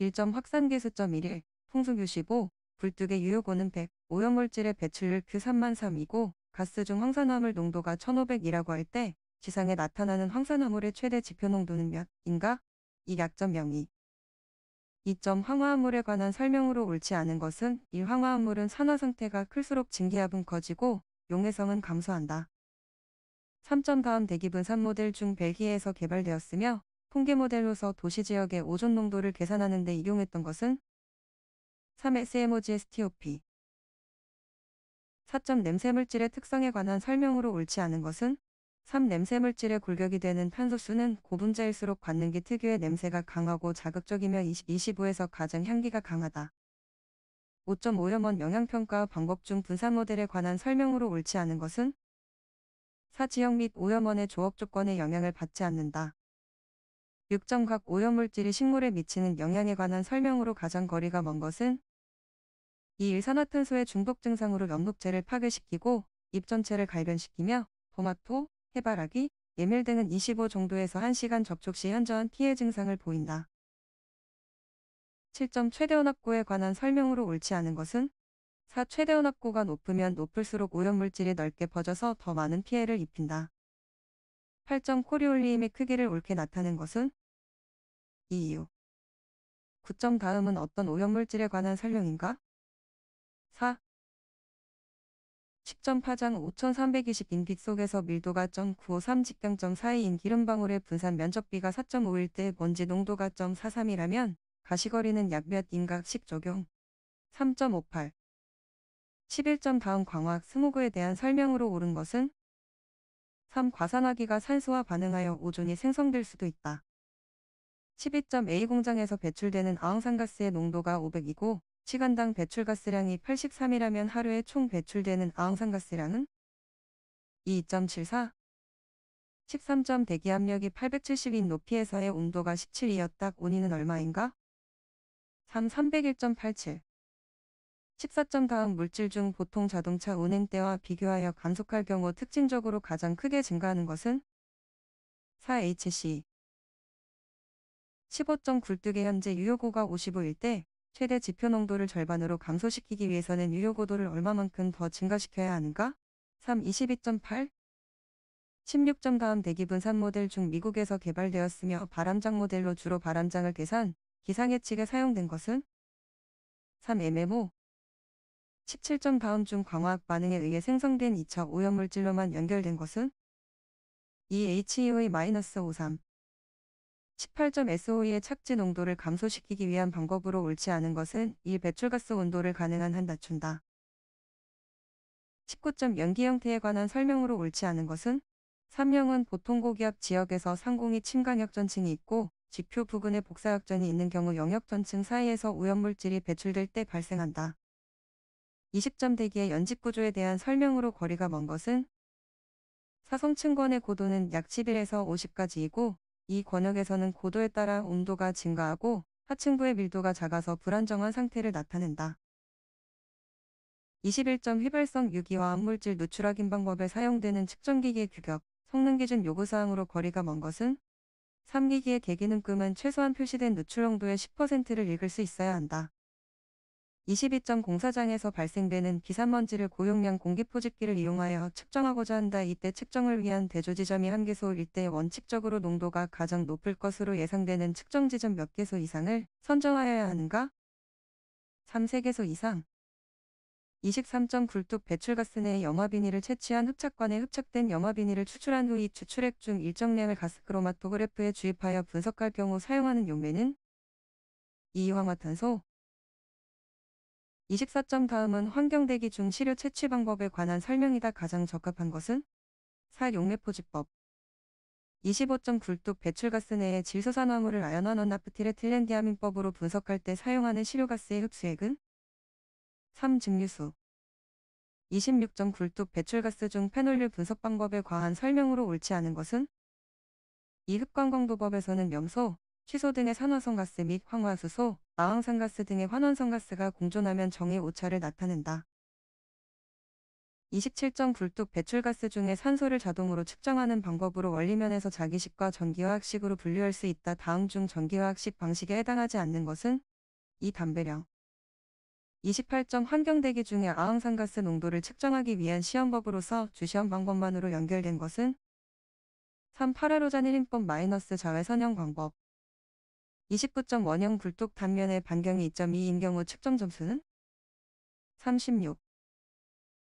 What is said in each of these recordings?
1점 확산계수점1일 풍속 65, 보 불뚝의 유효고는 100, 오염물질의 배출률 그 3만 3이고 가스 중 황산화물 농도가 1500이라고 할 때 지상에 나타나는 황산화물의 최대 지표 농도는 몇 인가? 이 약점 0이. 2점 황화합물에 관한 설명으로 옳지 않은 것은 1. 황화합물은 산화 상태가 클수록 증기압은 커지고 용해성은 감소한다. 3점 다음 대기분산 모델 중 벨기에에서 개발되었으며 통계 모델로서 도시 지역의 오존 농도를 계산하는 데 이용했던 것은 3SMOGSTOP 4점 냄새물질의 특성에 관한 설명으로 옳지 않은 것은 3. 냄새물질의 골격이 되는 탄소수는 고분자일수록 관능기 특유의 냄새가 강하고 자극적이며 25에서 가장 향기가 강하다. 5.5염원 영향평가 방법 중 분산 모델에 관한 설명으로 옳지 않은 것은 4지역 및 오염원의 조업 조건에 영향을 받지 않는다. 육정각 오염물질이 식물에 미치는 영향에 관한 설명으로 가장 거리가 먼 것은 이 일산화탄소의 중독 증상으로 연목체를 파괴시키고 잎 전체를 갈변시키며 토마토, 해바라기, 예밀 등은 25 정도에서 1시간 접촉 시 현저한 피해 증상을 보인다. 7점 최대 혼압구에 관한 설명으로 옳지 않은 것은 4. 최대 혼압구가 높으면 높을수록 오염물질이 넓게 퍼져서 더 많은 피해를 입힌다. 8점 코리 올리임의 크기를 옳게 나타낸 것은 이유 9점 다음은 어떤 오염물질에 관한 설명인가? 4. 10점 파장 5320인 빛속에서 밀도가 0.953 직경 0.42인 기름방울의 분산 면적비가 4.5일 때 먼지 농도가 0.43이라면 가시거리는 약 몇 인각씩 적용. 3.58 11점 다음 광학 스모그에 대한 설명으로 옳은 것은 3. 과산화기가 산소와 반응하여 오존이 생성될 수도 있다. 12.A 공장에서 배출되는 아황산가스의 농도가 500이고 시간당 배출가스량이 83이라면 하루에 총 배출되는 아황산가스량은 2.74 1 3 대기압력이 870인 높이에서의 온도가 17이었다. 온이는 얼마인가? 3 301.87 14점 가은 물질 중 보통 자동차 운행 대와 비교하여 감속할 경우 특징적으로 가장 크게 증가하는 것은 4HC 15.굴뚝의 현재 유효고가 55일 때 최대 지표 농도를 절반으로 감소시키기 위해서는 유효고도를 얼마만큼 더 증가시켜야 하는가? 3. 22.8 16점 다음 대기분 산 모델 중 미국에서 개발되었으며 바람장 모델로 주로 바람장을 계산, 기상예측에 사용된 것은 3. MMO 17종 바운 중광학 반응에 의해 생성된 2차 오염물질로만 연결된 것은 2HEO의-53 18.SOE의 e 착지 농도를 감소시키기 위한 방법으로 옳지 않은 것은 이 배출가스 온도를 가능한 한 낮춘다. 19. 연기 형태에 관한 설명으로 옳지 않은 것은 3명은 보통 고기압 지역에서 상공이 침강역전층이 있고 지표 부근에 복사역전이 있는 경우 영역전층 사이에서 오염물질이 배출될 때 발생한다. 2 0점 대기의 연집 구조에 대한 설명으로 거리가 먼 것은 사성층권의 고도는 약1 1에서 50까지이고 이 권역에서는 고도에 따라 온도가 증가하고 하층부의 밀도가 작아서 불안정한 상태를 나타낸다. 21점 휘발성 유기화 합물질 누출확 인방법에 사용되는 측정기기의 규격, 성능기준 요구사항으로 거리가 먼 것은 3기기의 대기능금은 최소한 표시된 누출 농도의 10%를 읽을 수 있어야 한다. 2 2 0 4장에서 발생되는 비산먼지를 고용량 공기포집기를 이용하여 측정하고자 한다. 이때 측정을 위한 대조지점이 한 개소 일때 원칙적으로 농도가 가장 높을 것으로 예상되는 측정지점 몇 개소 이상을 선정하여야 하는가? 3세개소 이상 2 3 9 2 배출가스 내 염화비닐을 채취한 흡착관에 흡착된 염화비닐을 추출한 후 이 추출액 중 일정량을 가스크로마토그래프에 주입하여 분석할 경우 사용하는 용매는 이황화탄소 24점 다음은 환경대기 중 시료 채취 방법에 관한 설명이다. 가장 적합한 것은 사용매포지법 25점 굴뚝 배출가스 내에 질소산화물을 아연화논 나프틸에틸렌디아민법으로 분석할 때 사용하는 시료가스의 흡수액은 3. 증류수 26점 굴뚝 배출가스 중 페놀류 분석 방법에 과한 설명으로 옳지 않은 것은 이 흡관광도법에서는 염소, 취소 등의 산화성 가스 및 황화수소, 마황산가스 등의 환원산가스가 공존하면 정의 오차를 나타낸다. 2 7 9뚝 배출가스 중에 산소를 자동으로 측정하는 방법으로 원리면에서 자기식과 전기화학식으로 분류할 수 있다. 다음 중 전기화학식 방식에 해당하지 않는 것은 이 담배령. 28점 환경대기 중에 아황산가스 농도를 측정하기 위한 시험법으로서 주시험 방법만으로 연결된 것은 3. 파라로잔 1인법 마이너스 자외선형 방법 29점 원형 굴뚝 단면의 반경이 2.2인 경우 측정 점수는 36.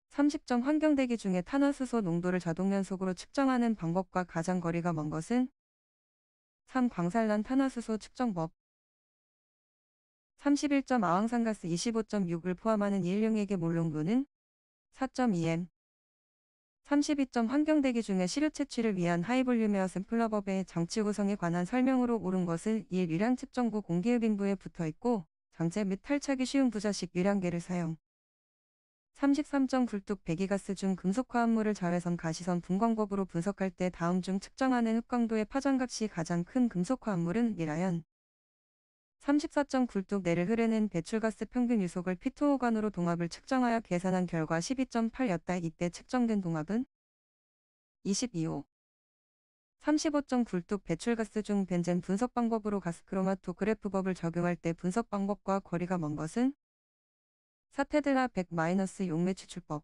30점 환경대기 중에 탄화수소 농도를 자동연속으로 측정하는 방법과 가장 거리가 먼 것은 3. 광산란 탄화수소 측정법 31. 아황산가스 25.6을 포함하는 일용액의 몰롱도는 4.2m 32점 환경대기 중에 시료 채취를 위한 하이볼륨웨어 샘플러법의 장치 구성에 관한 설명으로 옳은 것은 1. 유량 측정구 공기흡인부에 붙어 있고 장제 및 탈착이 쉬운 부자식 유량계를 사용. 33점 굴뚝 배기가스 중 금속화합물을 자외선 가시선 분광법으로 분석할 때 다음 중 측정하는 흡광도의 파장값이 가장 큰 금속화합물은 미라연. 3 4 9뚝내를 흐르는 배출가스 평균 유속을 피토호관으로 동압을 측정하여 계산한 결과 12.8였다. 이때 측정된 동압은 22호 3 5 9뚝 배출가스 중 벤젠 분석 방법으로 가스크로마토그래프법을 적용할 때 분석 방법과 거리가 먼 것은 사테드라 100-용매추출법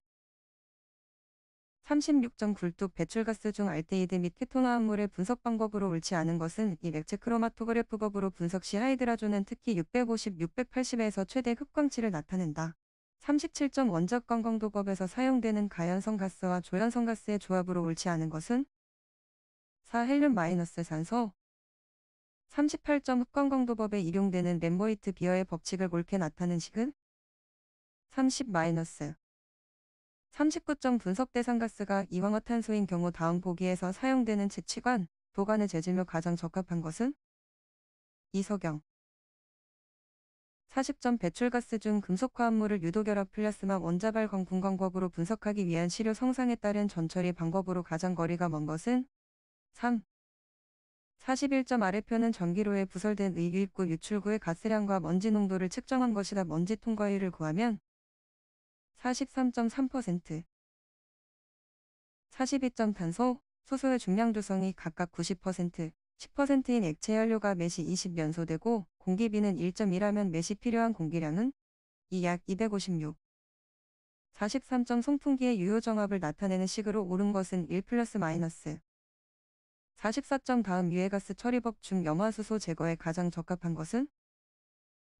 36.9도 배출가스 중 알데히드 및 케토나합물의 분석 방법으로 옳지 않은 것은 이 액체 크로마토그래프법으로 분석 시 하이드라존은 특히 650, 680에서 최대 흡광치를 나타낸다. 37점 원적 관광도법에서 사용되는 가연성 가스와 조연성 가스의 조합으로 옳지 않은 것은 4 헬륨 마이너스 산소 38점 흡관광도법에 이용되는 멤버이트 비어의 법칙을 옳게 나타낸 식은 30 마이너스 39점 분석 대상 가스가 이황화탄소인 경우 다음 보기에서 사용되는 채취관, 보관의 재질로 가장 적합한 것은? 이석영 40점 배출가스 중 금속화합물을 유도결합 플라스마 원자발광 분광법으로 분석하기 위한 시료 성상에 따른 전처리 방법으로 가장 거리가 먼 것은? 3. 41점 아래표는 전기로에 부설된 의유입구 유출구의 가스량과 먼지 농도를 측정한 것이다. 먼지 통과율을 구하면 43.3%, 4 2 탄소, 소소의 중량 조성이 각각 90%, 10%인 액체 연료가 매시 20 연소되고 공기비는 1.1하면 매시 필요한 공기량은 이약 256, 43점 송풍기의 유효정압을 나타내는 식으로 오른 것은 1 플러스 마이너스 44점 다음 유해가스 처리법 중 염화수소 제거에 가장 적합한 것은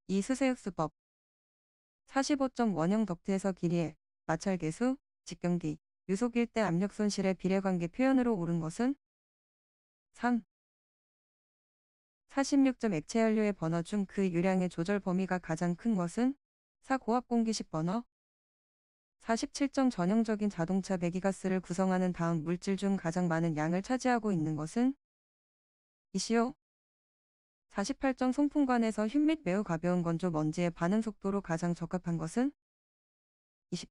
이 수세흡수법 45점 원형 덕트에서 길이의 마찰개수 직경기, 유속일 때 압력 손실의 비례관계 표현으로 옳은 것은 3. 46점 액체 연료의 번호 중 그 유량의 조절 범위가 가장 큰 것은 4. 고압 공기식 번호 47점 전형적인 자동차 배기가스를 구성하는 다음 물질 중 가장 많은 양을 차지하고 있는 것은 이시오 4 8점 송풍관에서 흰및 매우 가벼운 건조 먼지의 반응 속도로 가장 적합한 것은 20.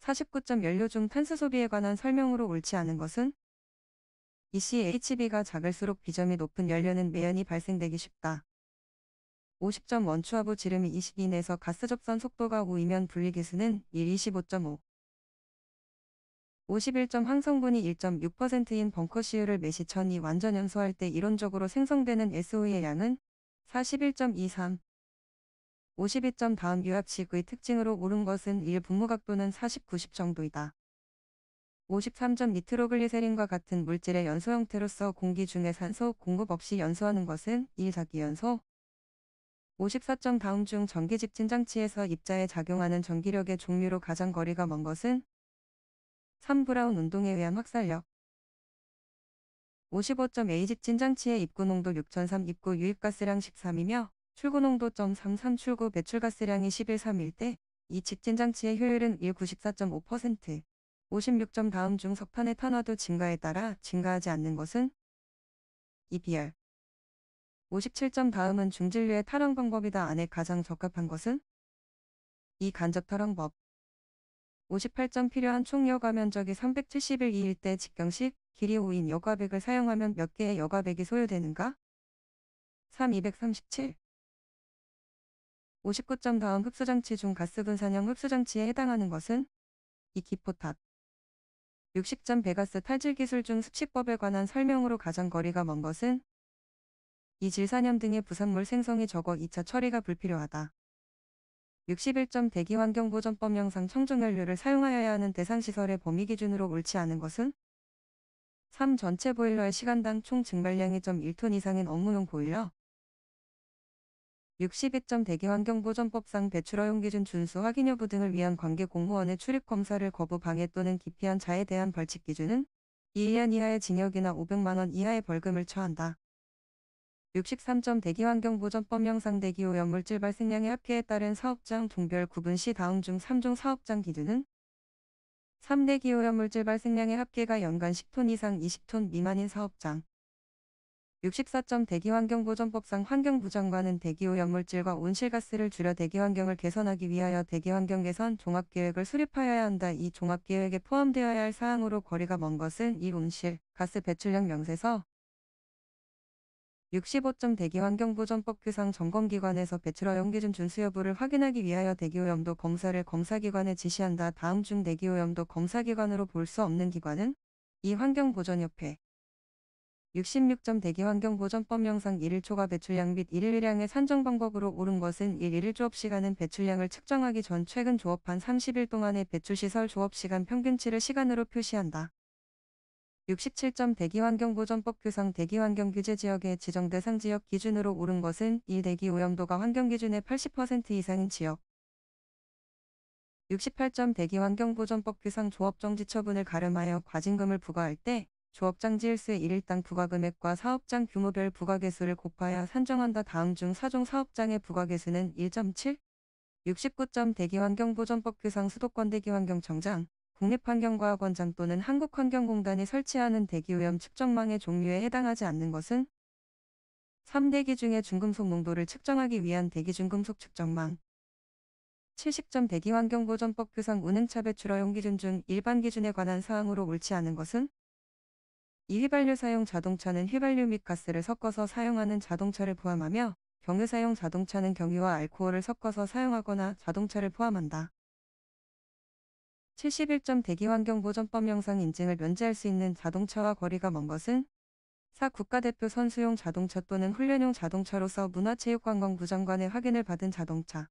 49점 연료 중 탄소 소비에 관한 설명으로 옳지 않은 것은 ECHB가 작을수록 비점이 높은 연료는 매연이 발생되기 쉽다. 50점 원추하부 지름이 20인에서 가스 접선 속도가 5이면 분리기수는 1, 25.5. 51점 항성분이 1.6%인 벙커 시유를 매시천이 완전 연소할 때 이론적으로 생성되는 SO의 양은 41.23 52점 다음 유압식의 특징으로 오른 것은 1 분모각도는 40, 90 정도이다. 53점 니트로글리세린과 같은 물질의 연소 형태로서 공기 중에 산소 공급 없이 연소하는 것은 1사기 연소 54점 다음 중 전기집진 장치에서 입자에 작용하는 전기력의 종류로 가장 거리가 먼 것은 3. 브라운 운동에 의한 확살력 55.A 집진 장치의 입구 농도 6003 입구 유입가스량 13이며 출구 농도 0.33 출구 배출가스량이 11.3일 때이 집진 장치의 효율은 194.5% 56점 다음 중 석판의 탄화도 증가에 따라 증가하지 않는 것은 EBR 57점 다음은 중진류의 탈환 방법이다 안에 가장 적합한 것은 이 간접 탈환법 58점 필요한 총 여가 면적이 371일 대 직경식 길이 5인 여가백을 사용하면 몇 개의 여가백이 소요되는가? 3. 237 59점 다음 흡수장치 중 가스분산형 흡수장치에 해당하는 것은? 이키포탑 60점 베가스 탈질 기술 중 습식법에 관한 설명으로 가장 거리가 먼 것은? 이 질산염 등의 부산물 생성이 적어 2차 처리가 불필요하다. 61점 대기환경보전법 영상 청정연료를 사용하여야 하는 대상시설의 범위 기준으로 옳지 않은 것은 3. 전체 보일러의 시간당 총 증발량이 1톤 이상인 업무용 보일러 62점 대기환경보전법상 배출허용 기준 준수 확인 여부 등을 위한 관계 공무원의 출입검사를 거부 방해 또는 기피한 자에 대한 벌칙 기준은 1년 이하의 징역이나 500만원 이하의 벌금을 처한다. 63점 대기환경보전법 영상 대기오염 물질 발생량의 합계에 따른 사업장 종별 구분 시 다음 중 3종 사업장 기준은 3대 기오염 물질 발생량의 합계가 연간 10톤 이상 20톤 미만인 사업장 64점 대기환경보전법상 환경부 장관은 대기오염 물질과 온실가스를 줄여 대기환경을 개선하기 위하여 대기환경 개선 종합계획을 수립하여야 한다. 이 종합계획에 포함되어야 할 사항으로 거리가 먼 것은 이 온실, 가스 배출량 명세서, 65점 대기 환경보전법 규상 점검기관에서 배출허연 기준 준수 여부를 확인하기 위하여 대기오염도 검사를 검사기관에 지시한다. 다음 중 대기오염도 검사기관으로 볼 수 없는 기관은 이 환경보전협회 66점 대기 환경보전법 영상 1일 초과 배출량 및 1일 일량의 산정 방법으로 옳은 것은 1일 1 조업 시간은 배출량을 측정하기 전 최근 조업한 30일 동안의 배출시설 조업 시간 평균치를 시간으로 표시한다. 67점 대기환경보전법 규상 대기환경규제지역의 지정대상지역 기준으로 오른 것은 이 대기 오염도가 환경기준의 80% 이상인 지역. 68점 대기환경보전법 규상 조업정지 처분을 가름하여 과징금을 부과할 때 조업장 지일수의 1일당 부과금액과 사업장 규모별 부과개수를 곱하여 산정한다 다음 중 사종 사업장의 부과개수는 1.7 69점 대기환경보전법 규상 수도권 대기환경청장 국립환경과학원장 또는 한국환경공단이 설치하는 대기오염 측정망의 종류에 해당하지 않는 것은 3대기 중에 중금속 농도를 측정하기 위한 대기중금속 측정망 70점 대기환경보전법 규상 운행차 배출 허용 기준 중 일반 기준에 관한 사항으로 옳지 않은 것은 이 휘발유 사용 자동차는 휘발유 및 가스를 섞어서 사용하는 자동차를 포함하며 경유 사용 자동차는 경유와 알코올을 섞어서 사용하거나 자동차를 포함한다. 71점 대기환경보전법 영상 인증을 면제할 수 있는 자동차와 거리가 먼 것은 4. 국가대표 선수용 자동차 또는 훈련용 자동차로서 문화체육관광부 장관의 확인을 받은 자동차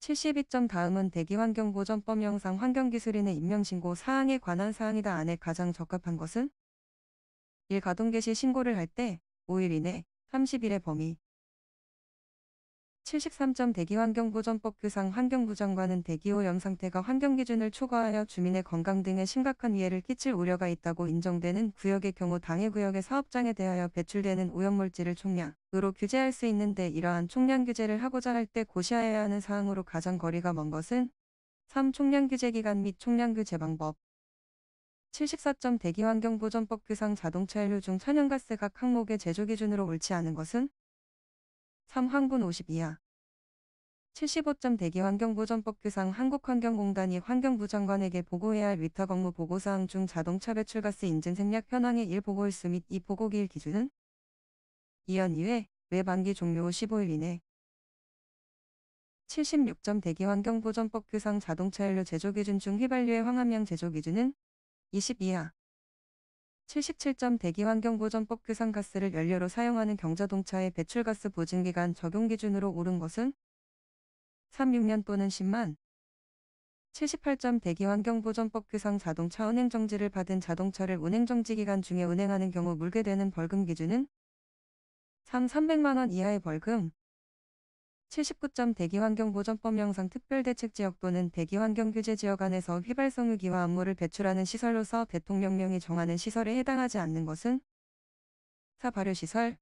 72점 다음은 대기환경보전법 영상 환경기술인의 임명신고 사항에 관한 사항이다 안에 가장 적합한 것은 1. 가동 개시 신고를 할 때 5일 이내 30일의 범위 73점 대기환경보전법 규상 환경부 장관은 대기오염 상태가 환경기준을 초과하여 주민의 건강 등에 심각한 이해를 끼칠 우려가 있다고 인정되는 구역의 경우 당해 구역의 사업장에 대하여 배출되는 오염물질을 총량으로 규제할 수 있는데 이러한 총량 규제를 하고자 할 때 고시하여야 하는 사항으로 가장 거리가 먼 것은 3. 총량 규제 기간 및 총량 규제 방법 74점 대기환경보전법 규상 자동차 연료 중 천연가스각 항목의 제조 기준으로 옳지 않은 것은 3. 황군 5 2야 75점 대기환경보전법 규상 한국환경공단이 환경부 장관에게 보고해야 할 위탁 업무 보고사항 중 자동차 배출가스 인증 생략 현황의 1 보고 일수 및2 보고기일 기준은 2연 이외 외반기 종료 후 15일 이내 76점 대기환경보전법 규상 자동차 연료 제조 기준 중 휘발유의 황함량 제조 기준은 2 2야 77점 대기환경보전법 규상가스를 연료로 사용하는 경자동차의 배출가스 보증기간 적용 기준으로 오른 것은 3, 6년 또는 10만 78점 대기환경보전법 규상 자동차 운행정지를 받은 자동차를 운행정지 기간 중에 운행하는 경우 물게 되는 벌금 기준은 3, 300만원 이하의 벌금 79점 대기환경보전법 영상 특별대책지역 또는 대기환경규제지역 안에서 휘발성유기와 암모를 배출하는 시설로서 대통령령이 정하는 시설에 해당하지 않는 것은 4. 발효시설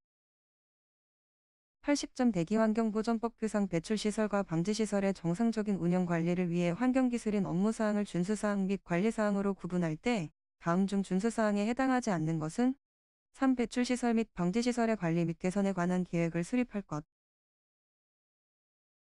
80점 대기환경보전법 규상 배출시설과 방지시설의 정상적인 운영관리를 위해 환경기술인 업무사항을 준수사항 및 관리사항으로 구분할 때 다음 중 준수사항에 해당하지 않는 것은 3. 배출시설 및 방지시설의 관리 및 개선에 관한 계획을 수립할 것